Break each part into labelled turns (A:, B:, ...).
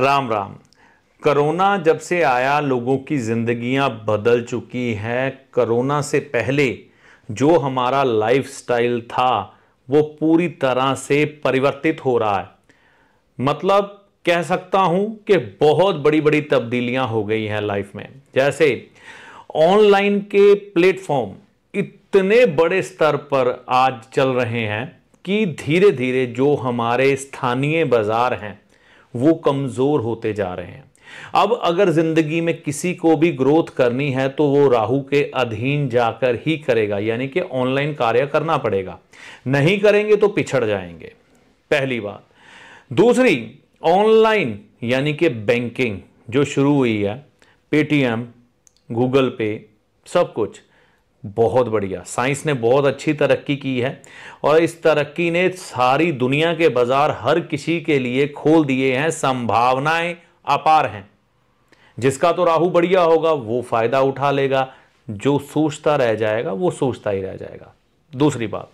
A: Ram Ram corona जब से आया लोगों की ज़िंदगियां बदल चुकी हैं करोना से पहले जो हमारा लाइफस्टाइल था वो पूरी तरह से परिवर्तित हो रहा है मतलब कह सकता हूं कि बहुत बड़ी बड़ी तब्दीलियां हो गई हैं लाइफ में जैसे ऑनलाइन के प्लेटफॉर्म इतने बड़े स्तर पर आज चल रहे हैं कि धीरे धीरे जो हमारे स्थानीय बाज़ार हैं वो कमज़ोर होते जा रहे हैं अब अगर ज़िंदगी में किसी को भी ग्रोथ करनी है तो वो राहु के अधीन जाकर ही करेगा यानी कि ऑनलाइन कार्य करना पड़ेगा नहीं करेंगे तो पिछड़ जाएंगे पहली बात दूसरी ऑनलाइन यानी कि बैंकिंग जो शुरू हुई है पेटीएम गूगल पे सब कुछ बहुत बढ़िया साइंस ने बहुत अच्छी तरक्की की है और इस तरक्की ने सारी दुनिया के बाज़ार हर किसी के लिए खोल दिए हैं संभावनाएं अपार हैं जिसका तो राहु बढ़िया होगा वो फ़ायदा उठा लेगा जो सोचता रह जाएगा वो सोचता ही रह जाएगा दूसरी बात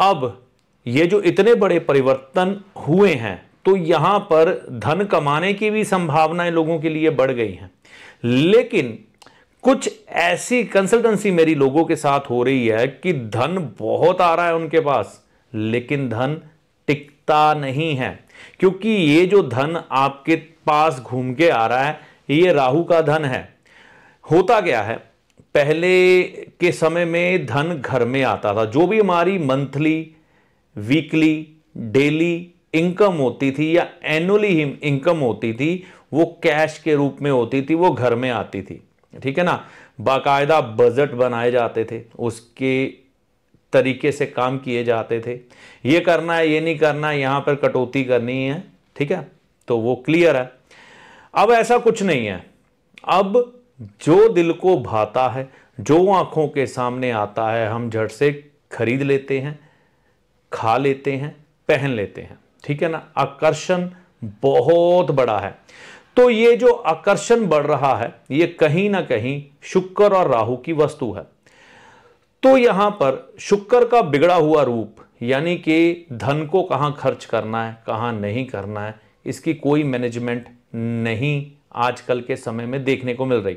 A: अब ये जो इतने बड़े परिवर्तन हुए हैं तो यहां पर धन कमाने की भी संभावनाएं लोगों के लिए बढ़ गई हैं लेकिन कुछ ऐसी कंसल्टेंसी मेरी लोगों के साथ हो रही है कि धन बहुत आ रहा है उनके पास लेकिन धन टिकता नहीं है क्योंकि ये जो धन आपके पास घूम के आ रहा है ये राहु का धन है होता क्या है पहले के समय में धन घर में आता था जो भी हमारी मंथली वीकली डेली इनकम होती थी या एनुअली इनकम होती थी वो कैश के रूप में होती थी वो घर में आती थी ठीक है ना बाकायदा बजट बनाए जाते थे उसके तरीके से काम किए जाते थे ये करना है ये नहीं करना है यहां पर कटौती करनी है ठीक है तो वो क्लियर है अब ऐसा कुछ नहीं है अब जो दिल को भाता है जो आंखों के सामने आता है हम झट से खरीद लेते हैं खा लेते हैं पहन लेते हैं ठीक है ना आकर्षण बहुत बड़ा है तो ये जो आकर्षण बढ़ रहा है ये कहीं ना कहीं शुक्र और राहु की वस्तु है तो यहां पर शुक्र का बिगड़ा हुआ रूप यानी कि धन को कहाँ खर्च करना है कहाँ नहीं करना है इसकी कोई मैनेजमेंट नहीं आजकल के समय में देखने को मिल रही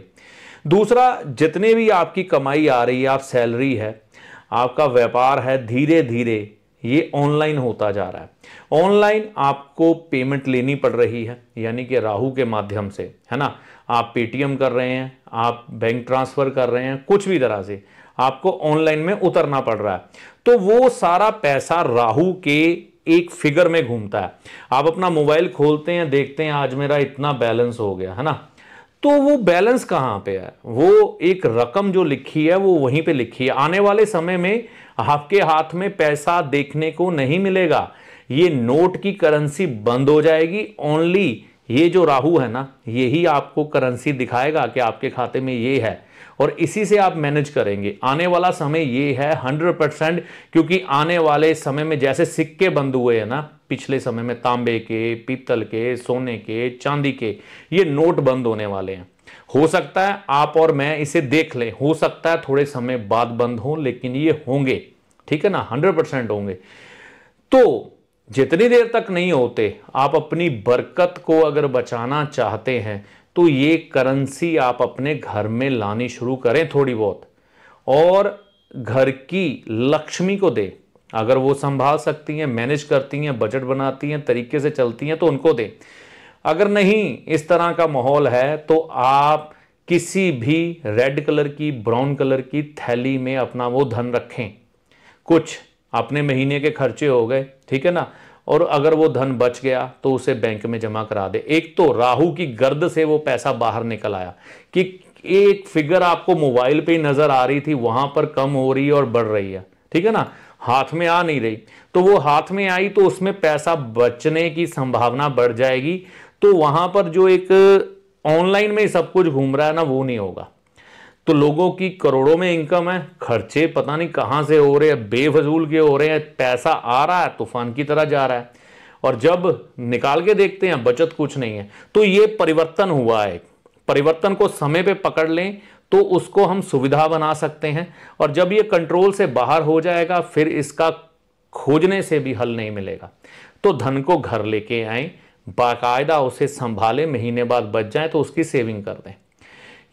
A: दूसरा जितने भी आपकी कमाई आ रही है आप सैलरी है आपका व्यापार है धीरे धीरे ये ऑनलाइन होता जा रहा है ऑनलाइन आपको पेमेंट लेनी पड़ रही है यानी कि राहु के माध्यम से है ना आप पेटीएम कर रहे हैं आप बैंक ट्रांसफ़र कर रहे हैं कुछ भी तरह से आपको ऑनलाइन में उतरना पड़ रहा है तो वो सारा पैसा राहु के एक फिगर में घूमता है आप अपना मोबाइल खोलते हैं देखते हैं आज मेरा इतना बैलेंस हो गया है ना तो वो बैलेंस कहाँ पे है वो एक रकम जो लिखी है वो वहीं पे लिखी है आने वाले समय में आपके हाथ में पैसा देखने को नहीं मिलेगा ये नोट की करेंसी बंद हो जाएगी ओनली ये जो राहु है ना यही आपको करेंसी दिखाएगा कि आपके खाते में ये है और इसी से आप मैनेज करेंगे आने वाला समय ये है हंड्रेड परसेंट क्योंकि आने वाले समय में जैसे सिक्के बंद हुए हैं ना पिछले समय में तांबे के पीतल के सोने के चांदी के ये नोट बंद होने वाले हैं हो सकता है आप और मैं इसे देख लें हो सकता है थोड़े समय बाद बंद हो लेकिन ये होंगे ठीक है ना हंड्रेड परसेंट होंगे तो जितनी देर तक नहीं होते आप अपनी बरकत को अगर बचाना चाहते हैं तो ये करेंसी आप अपने घर में लानी शुरू करें थोड़ी बहुत और घर की लक्ष्मी को दे अगर वो संभाल सकती हैं मैनेज करती हैं बजट बनाती हैं तरीके से चलती हैं तो उनको दें अगर नहीं इस तरह का माहौल है तो आप किसी भी रेड कलर की ब्राउन कलर की थैली में अपना वो धन रखें कुछ अपने महीने के खर्चे हो गए ठीक है ना और अगर वो धन बच गया तो उसे बैंक में जमा करा दे एक तो राहु की गर्द से वो पैसा बाहर निकल आया कि एक फिगर आपको मोबाइल पे नज़र आ रही थी वहां पर कम हो रही है और बढ़ रही है ठीक है ना हाथ में आ नहीं रही तो वो हाथ में आई तो उसमें पैसा बचने की संभावना बढ़ जाएगी तो वहां पर जो एक ऑनलाइन में सब कुछ घूम रहा है ना वो नहीं होगा तो लोगों की करोड़ों में इनकम है खर्चे पता नहीं कहाँ से हो रहे हैं बेफजूल के हो रहे हैं पैसा आ रहा है तूफान की तरह जा रहा है और जब निकाल के देखते हैं बचत कुछ नहीं है तो ये परिवर्तन हुआ है परिवर्तन को समय पे पकड़ लें तो उसको हम सुविधा बना सकते हैं और जब ये कंट्रोल से बाहर हो जाएगा फिर इसका खोजने से भी हल नहीं मिलेगा तो धन को घर लेके आए बाकायदा उसे संभालें महीने बाद बच जाए तो उसकी सेविंग कर दें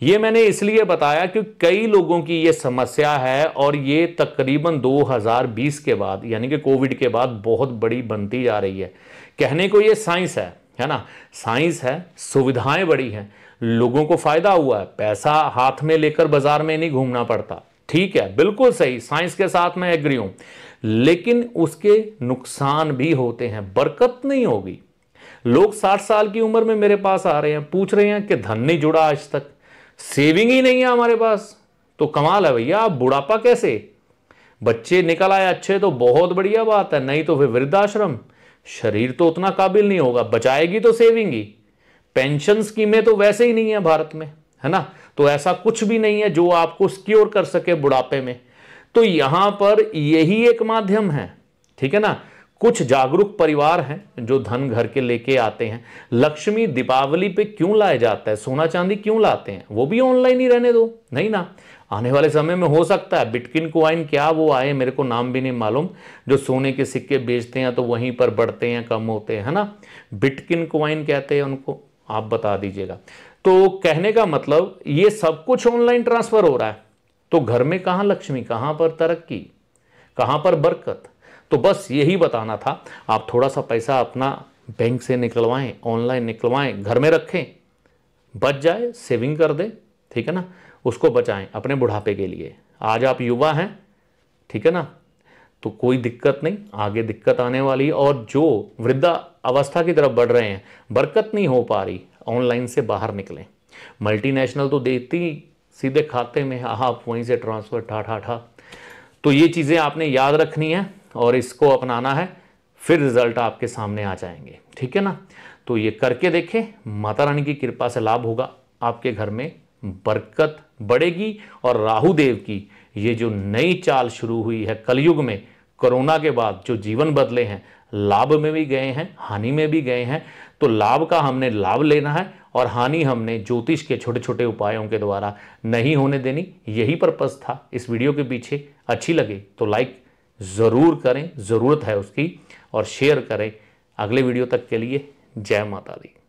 A: ये मैंने इसलिए बताया कि कई लोगों की ये समस्या है और ये तकरीबन 2020 के बाद यानी कि कोविड के बाद बहुत बड़ी बनती जा रही है कहने को ये साइंस है है ना साइंस है सुविधाएं बड़ी हैं लोगों को फायदा हुआ है पैसा हाथ में लेकर बाजार में नहीं घूमना पड़ता ठीक है बिल्कुल सही साइंस के साथ मैं एग्री हूं लेकिन उसके नुकसान भी होते हैं बरकत नहीं होगी लोग साठ साल की उम्र में मेरे पास आ रहे हैं पूछ रहे हैं कि धन नहीं जुड़ा आज तक सेविंग ही नहीं है हमारे पास तो कमाल है भैया आप बुढ़ापा कैसे बच्चे निकल आए अच्छे तो बहुत बढ़िया बात है नहीं तो फिर वृद्धाश्रम शरीर तो उतना काबिल नहीं होगा बचाएगी तो सेविंग ही पेंशन स्कीमें तो वैसे ही नहीं है भारत में है ना तो ऐसा कुछ भी नहीं है जो आपको सिक्योर कर सके बुढ़ापे में तो यहां पर यही एक माध्यम है ठीक है ना कुछ जागरूक परिवार हैं जो धन घर के लेके आते हैं लक्ष्मी दीपावली पे क्यों लाया जाता है सोना चांदी क्यों लाते हैं वो भी ऑनलाइन ही रहने दो नहीं ना आने वाले समय में हो सकता है बिटकिन क्वाइन क्या वो आए मेरे को नाम भी नहीं मालूम जो सोने के सिक्के बेचते हैं तो वहीं पर बढ़ते हैं कम होते हैं है ना बिटकिन क्वाइन कहते हैं उनको आप बता दीजिएगा तो कहने का मतलब ये सब कुछ ऑनलाइन ट्रांसफर हो रहा है तो घर में कहाँ लक्ष्मी कहाँ पर तरक्की कहाँ पर बरकत तो बस यही बताना था आप थोड़ा सा पैसा अपना बैंक से निकलवाएं ऑनलाइन निकलवाएं घर में रखें बच जाए सेविंग कर दें ठीक है ना उसको बचाएं अपने बुढ़ापे के लिए आज आप युवा हैं ठीक है ना तो कोई दिक्कत नहीं आगे दिक्कत आने वाली और जो वृद्धा अवस्था की तरफ बढ़ रहे हैं बरकत नहीं हो पा रही ऑनलाइन से बाहर निकलें मल्टीनेशनल तो देती सीधे खाते में आप वहीं से ट्रांसफ़र ठा ठा ठा तो ये चीज़ें आपने याद रखनी है और इसको अपनाना है फिर रिजल्ट आपके सामने आ जाएंगे ठीक है ना तो ये करके देखें माता रानी की कृपा से लाभ होगा आपके घर में बरकत बढ़ेगी और राहु देव की ये जो नई चाल शुरू हुई है कलयुग में कोरोना के बाद जो जीवन बदले हैं लाभ में भी गए हैं हानि में भी गए हैं तो लाभ का हमने लाभ लेना है और हानि हमने ज्योतिष के छोटे छोटे उपायों के द्वारा नहीं होने देनी यही पर्पज़ था इस वीडियो के पीछे अच्छी लगे तो लाइक ज़रूर करें ज़रूरत है उसकी और शेयर करें अगले वीडियो तक के लिए जय माता दी